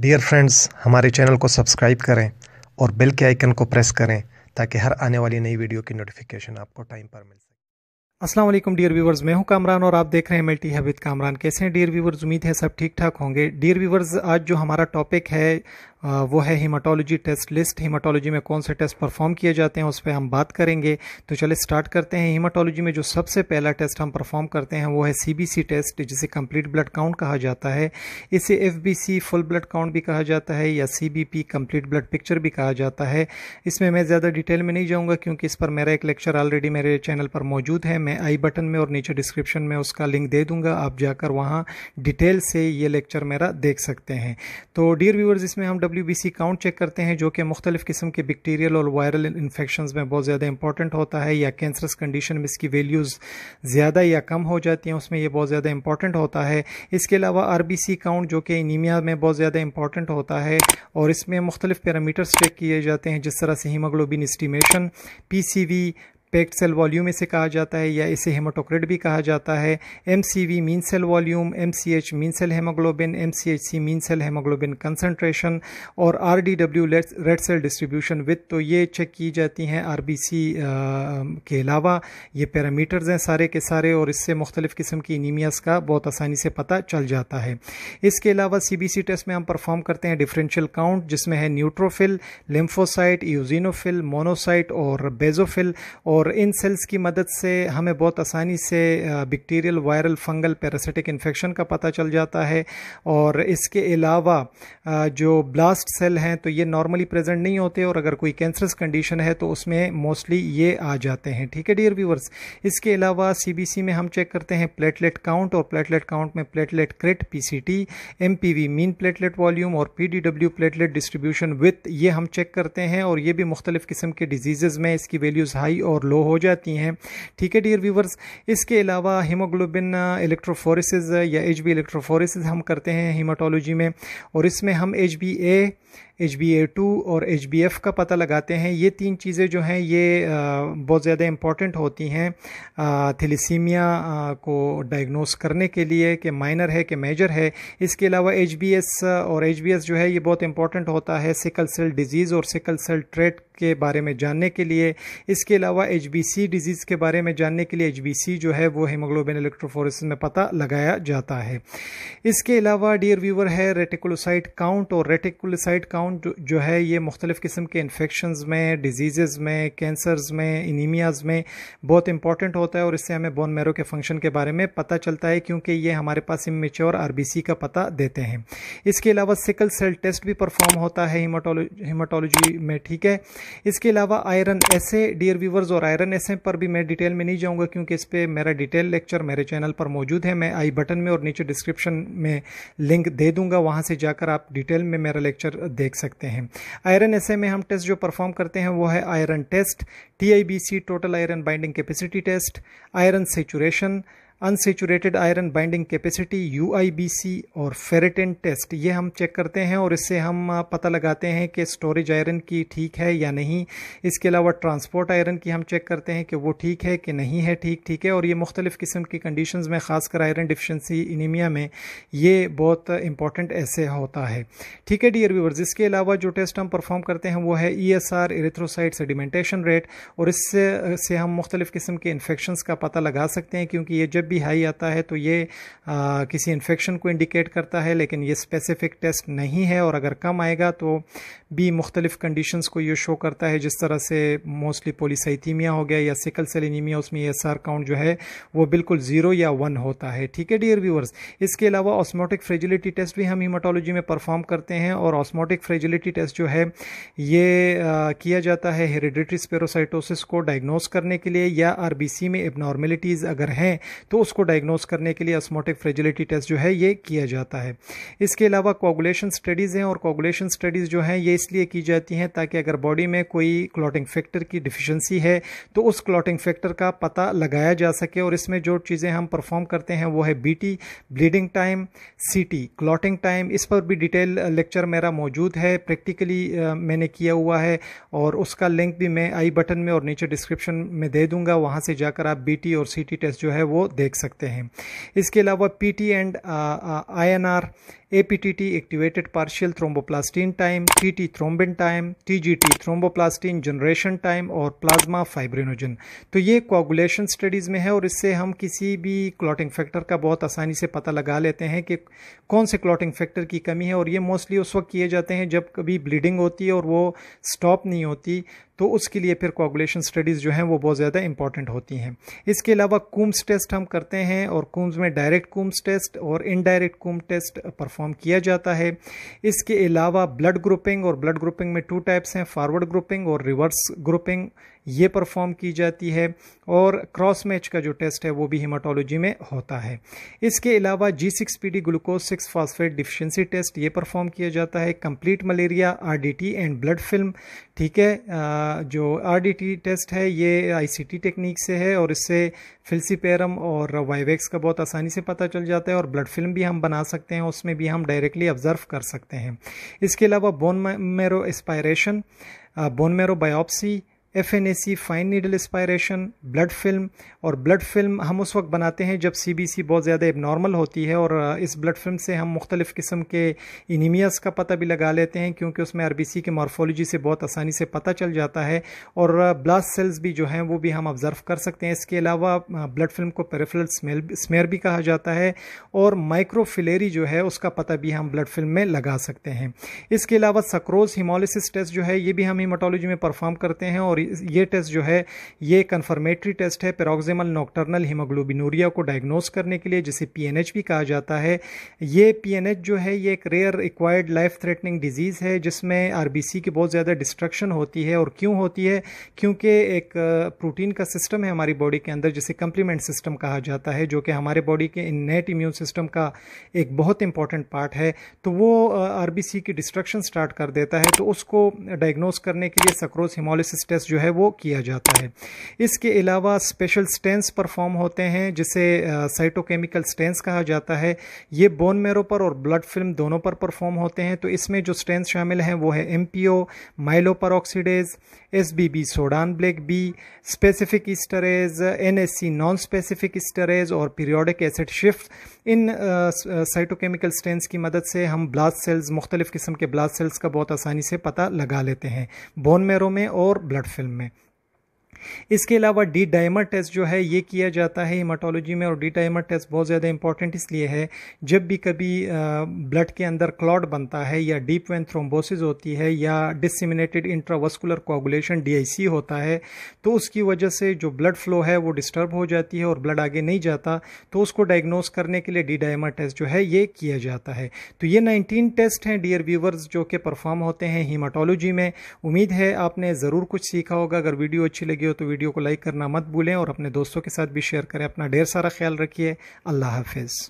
Dear friends हमारे channel को subscribe करें और बेल के आइकन को प्रेस करें ताकि हर आने वाली नई वीडियो की नोटिफिकेशन आपको टाइम पर मिल सके अस्सलाम वालेकुम डियर व्यूवर्स मैं हूं कामरान और आप देख रहे हैं मल्टी हबीद कामरान कैसे हैं डियर व्यूवर्स उम्मीद है सब ठीक ठाक होंगे डियर व्यूवर्स आज जो हमारा टॉपिक है वो है हीमाटोलॉजी टेस्ट लिस्ट हीमाटोलॉजी में कौन से टेस्ट परफॉर्म किए जाते हैं उस पर हम बात करेंगे तो चले स्टार्ट करते हैं हीमाटोलॉजी में जो सबसे पहला टेस्ट हम परफॉर्म करते हैं वो है सी टेस्ट जिसे कम्प्लीट ब्लड काउंट कहा जाता है इसे एफ फुल ब्लड काउंट भी कहा जाता है या सी कंप्लीट ब्लड पिक्चर भी कहा जाता है इसमें मैं ज़्यादा डिटेल में नहीं जाऊँगा क्योंकि इस पर मेरा एक लेक्चर ऑलरेडी मेरे चैनल पर मौजूद है मैं आई बटन में और नीचे डिस्क्रिप्शन में उसका लिंक दे दूंगा आप जाकर वहाँ डिटेल से ये लेक्चर मेरा देख सकते हैं तो डियर व्यूवर्स इसमें हम W B C count check करते हैं जो कि मुख्तलिफ़ किस्म के बैक्टीरियल और वायरल इन्फेक्शन में बहुत ज़्यादा इंपॉर्टेंट होता है या कैंसरस कंडीशन में इसकी वैल्यूज़ ज़्यादा या कम हो जाती हैं उसमें यह बहुत ज़्यादा इंपॉर्टेंट होता है इसके अलावा आर बी सी काउंट जो कि इनीमिया में बहुत ज़्यादा इंपॉर्टेंट होता है और इसमें मुख्तलिफ पैरामीटर्स चेक किए जाते हैं जिस तरह से haemoglobin estimation P C V packed cell volume इसे कहा जाता है या इसे हेमाटोक्रेट भी कहा जाता है M C V mean cell volume M C H mean cell haemoglobin M C H C mean cell haemoglobin concentration और R D W red cell distribution width तो ये चेक की जाती हैं आर बी सी के अलावा ये पैरामीटर्स हैं सारे के सारे और इससे मुख्तलिफ़ किस्म की इनीमियास का बहुत आसानी से पता चल जाता है इसके अलावा सी बी सी टेस्ट में हम परफॉर्म करते हैं डिफरेंशियल काउंट जिसमें है न्यूट्रोफिल लिम्फोसाइट यूजिनोफिल मोनोसाइट और बेजोफिल और और इन सेल्स की मदद से हमें बहुत आसानी से bacterial viral fungal parasitic infection का पता चल जाता है और इसके अलावा जो ब्लास्ट सेल हैं तो ये नॉर्मली प्रेजेंट नहीं होते और अगर कोई कैंसरस कंडीशन है तो उसमें मोस्टली ये आ जाते हैं ठीक है डियर व्यूवर्स इसके अलावा सी में हम चेक करते हैं प्लेटलेट काउंट और प्लेटलेट काउंट में platelet crit P C T M P V mean platelet volume और P D W platelet distribution width ये हम चेक करते हैं और ये भी मुख्तलिफ़ किस्म के डिजीज़ में इसकी वैल्यूज़ हाई और लो लो हो जाती हैं ठीक है डियर व्यूवर्स इसके अलावा हीमोग्लोबिन इलेक्ट्रोफोरिस uh, uh, या एच बी इलेक्ट्रोफोरिस हम करते हैं हीमाटोलॉजी में और इसमें हम H B A H B A two और एच बी एफ़ का पता लगाते हैं ये तीन चीज़ें जो हैं ये बहुत ज़्यादा इम्पॉर्टेंट होती हैं थेलीसीमिया को डायग्नोस करने के लिए कि माइनर है कि मेजर है इसके अलावा एच बी एस और एच बी एस जो है ये बहुत इंपॉर्टेंट होता है सिकल सेल डिज़ीज़ और सिकल सेल ट्रेट के बारे में जानने के लिए इसके अलावा एच बी सी डिज़ीज़ के बारे में जानने के लिए एच बी सी जो है वो हेमोग्लोबिन इलेक्ट्रोफोरिस में पता लगाया जाता है इसके अलावा डियर व्यूवर है रेटिकुलोसाइट काउंट और रेटिकुलोसाइट प्लेटलेट काउंट जो है ये मुख्तलिफ़ किस्म के इन्फेक्शन में डिजीज़ में कैंसर्स में इनीमियाज़ में बहुत इंपॉर्टेंट होता है और इससे हमें बोन मेरो के फंक्शन के बारे में पता चलता है क्योंकि ये हमारे पास इमेच्योर आर बी सी का पता देते हैं इसके अलावा सिकल सेल टेस्ट भी परफॉर्म होता है हिमाटोलॉजी में ठीक है इसके अलावा आयरन ऐसे डियर व्यूवर्स और आयरन ऐसे पर भी मैं डिटेल में नहीं जाऊँगा क्योंकि इस पर मेरा डिटेल लेक्चर मेरे चैनल पर मौजूद है मैं आई बटन में और नीचे डिस्क्रिप्शन में लिंक दे दूंगा वहाँ से जाकर आप डिटेल में मेरा लेक्चर देख सकते हैं आयरन ऐसे में हम टेस्ट जो परफॉर्म करते हैं वो है iron test T total iron binding capacity test iron saturation unsaturated iron binding capacity U और फेरेटिन टेस्ट ये हम चेक करते हैं और इससे हम पता लगाते हैं कि स्टोरेज आयरन की ठीक है या नहीं इसके अलावा ट्रांसपोर्ट आयरन की हम चेक करते हैं कि वो ठीक है कि नहीं है ठीक ठीक है और ये मुख्तलिफ़ किस्म की कंडीशन में ख़ासकर आयरन डिफिशेंसी इनिमिया में ये बहुत इंपॉर्टेंट ऐसे होता है ठीक है डियर व्यूवर्स इसके अलावा जो टेस्ट हम परफॉर्म करते हैं वो है E S R erythrocyte sedimentation rate और इससे से हम मुख्तलिफ़ किस्म के इन्फेक्शन का पता लगा सकते हैं क्योंकि ये जब भी हाई आता है तो ये आ, किसी इन्फेक्शन को इंडिकेट करता है लेकिन ये स्पेसिफिक टेस्ट नहीं है और अगर कम आएगा तो भी मुख्तलिफ कंडीशन को ये शो करता है जिस तरह से मोस्टली पोलिसाइथीमिया हो गया या सिकल सेल एनीमिया उसमें एस आर काउंट जो है वो बिल्कुल ज़ीरो या वन होता है ठीक है डियर व्यूअर्स इसके अलावा ऑस्मोटिक फ्रेजिलिटी टेस्ट भी हम हीमाटोलॉजी में परफॉर्म करते हैं और ऑस्मोटिक फ्रेजिलिटी टेस्ट जो है ये आ, किया जाता है हेरिडिटरी स्पेरोसाइटोसिस को डायग्नोस करने के लिए या आर में एबनॉर्मेलिटीज़ अगर हैं तो उसको डायग्नोस करने के लिए अस्मोटिक फ्रेजिलिटी टेस्ट जो है ये किया जाता है इसके अलावा कोगुलेशन स्टडीज़ हैं और कोगुलेशन स्टडीज़ जो हैं ये इसलिए की जाती हैं ताकि अगर बॉडी में कोई क्लॉटिंग फैक्टर की डिफिशेंसी है तो उस क्लॉटिंग फैक्टर का पता लगाया जा सके और इसमें जो चीज़ें हम परफॉर्म करते हैं वो है B bleeding time C clotting time इस पर भी डिटेल लेक्चर मेरा मौजूद है प्रैक्टिकली मैंने किया हुआ है और उसका लिंक भी मैं आई बटन में और नीचे डिस्क्रिप्शन में दे दूंगा वहाँ से जाकर आप बी और सी टेस्ट जो है वो दे देख सकते हैं इसके अलावा P T and I N R APTT activated partial thromboplastin time, TT thrombin time, TGT thromboplastin generation time और प्लाज्मा fibrinogen. तो ये coagulation स्टडीज़ में है और इससे हम किसी भी clotting फैक्टर का बहुत आसानी से पता लगा लेते हैं कि कौन से क्लॉटिंग फैक्टर की कमी है और ये मोस्टली उस वक्त किए जाते हैं जब कभी ब्लीडिंग होती है और वो स्टॉप नहीं होती तो उसके लिए फिर कोगुलेशन स्टडीज़ जो हैं वो बहुत ज़्यादा इंपॉर्टेंट होती हैं इसके अलावा कूम्स टेस्ट हम करते हैं और कूम्स में डायरेक्ट कूम्स टेस्ट और indirect Coombs test perform perform किया जाता है इसके अलावा ब्लड ग्रुपिंग और ब्लड ग्रुपिंग में टू टाइप्स हैं फॉरवर्ड ग्रुपिंग और रिवर्स ग्रुपिंग ये परफॉर्म की जाती है और क्रॉस मैच का जो टेस्ट है वो भी हिमाटोलॉजी में होता है इसके अलावा G six P D glucose six phosphate deficiency test ये परफॉर्म किया जाता है complete malaria R D T and blood film ठीक है जो आर डी टी टेस्ट है ये आई सी टी टेक्निक से है और इससे फिल्सीपेरम और वाइवेक्स का बहुत आसानी से पता चल जाता है और ब्लड फिल्म भी हम बना सकते हैं उसमें भी हम डायरेक्टली ऑब्जर्व कर सकते हैं इसके अलावा bone marrow aspiration bone marrow biopsy F N A C fine needle aspiration blood film और ब्लड फिल्म हम उस वक्त बनाते हैं जब सी बी सी बहुत ज़्यादा एबनॉर्मल होती है और इस ब्लड फिल्म से हम मुख्तलिफ़ किस्म के इनिमियाज़ का पता भी लगा लेते हैं क्योंकि उसमें आर बी सी के मॉर्फोलोजी से बहुत आसानी से पता चल जाता है और ब्लास्ट सेल्स भी जो हैं वो भी हम ऑब्ज़र्व कर सकते हैं इसके अलावा ब्लड फिल्म को स्मेल स्मेयर भी कहा जाता है और माइक्रोफिलेरी जो है उसका पता भी हम ब्लड फिल्म में लगा सकते हैं इसके अलावा सक्रोज हिमोलिसिस टेस्ट जो है ये भी हम हिमाटोलोजी में परफॉर्म करते हैं और ये टेस्ट जो है ये कन्फर्मेटरी टेस्ट है पेरोक्सिमल नॉक्टर्नल हिमोग्लोबिनोरिया को डायग्नोस करने के लिए जिसे पीएनएच भी कहा जाता है ये पीएनएच जो है ये एक rare required life threatening disease है जिसमें आर की बहुत ज़्यादा डिस्ट्रक्शन होती है और क्यों होती है क्योंकि एक प्रोटीन का सिस्टम है हमारी बॉडी के अंदर जिसे कम्प्लीमेंट सिस्टम कहा जाता है जो कि हमारे बॉडी के नेट इम्यून सिस्टम का एक बहुत इंपॉर्टेंट पार्ट है तो वो आरबीसी की डिस्ट्रक्शन स्टार्ट कर देता है तो उसको डायग्नोस करने के लिए सक्रोस हिमोलिसिस टेस्ट जो है वो किया जाता है इसके अलावा स्पेशल स्टेंस परफॉर्म होते हैं जिसे साइटोकेमिकल स्टेंस कहा जाता है ये बोन मेरो पर और ब्लड फिल्म दोनों पर परफॉर्म होते हैं तो इसमें जो स्टेंस शामिल हैं वो है M P O oxidase S B B Sudan black B specific esterase N S C non specific esterase और पीरियोडिक एसिड शिफ्ट इन साइटोकेमिकल स्टेंस की मदद से हम ब्लास्ट सेल्स मुख्तलिफ़ किस्म के ब्लास्ट सेल्स का बहुत आसानी से पता लगा लेते हैं बोन मेरो में और ब्लड फिल्म el इसके अलावा डी डायमर टेस्ट जो है ये किया जाता है हिमाटोलॉजी में और डी डायमर टेस्ट बहुत ज़्यादा इंपॉर्टेंट इसलिए है जब भी कभी ब्लड के अंदर क्लॉट बनता है या डीप वेन थ्रोम्बोसिस होती है या डिसमिनेटेड इंट्रावस्कुलर कोगुलेशन डी होता है तो उसकी वजह से जो ब्लड फ्लो है वो डिस्टर्ब हो जाती है और ब्लड आगे नहीं जाता तो उसको डायग्नोस करने के लिए डी डायमर टेस्ट जो है ये किया जाता है तो ये नाइनटीन टेस्ट हैं डियर व्यूवर्स जो कि परफॉर्म होते हैं हीमाटोलॉजी में उम्मीद है आपने ज़रूर कुछ सीखा होगा अगर वीडियो अच्छी लगी हो हो तो वीडियो को लाइक करना मत भूलें और अपने दोस्तों के साथ भी शेयर करें अपना ढेर सारा ख्याल रखिए अल्लाह हाफिज़